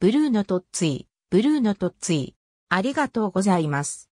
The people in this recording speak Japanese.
ブルーのトッツィ、ブルーのトッツィ。ありがとうございます。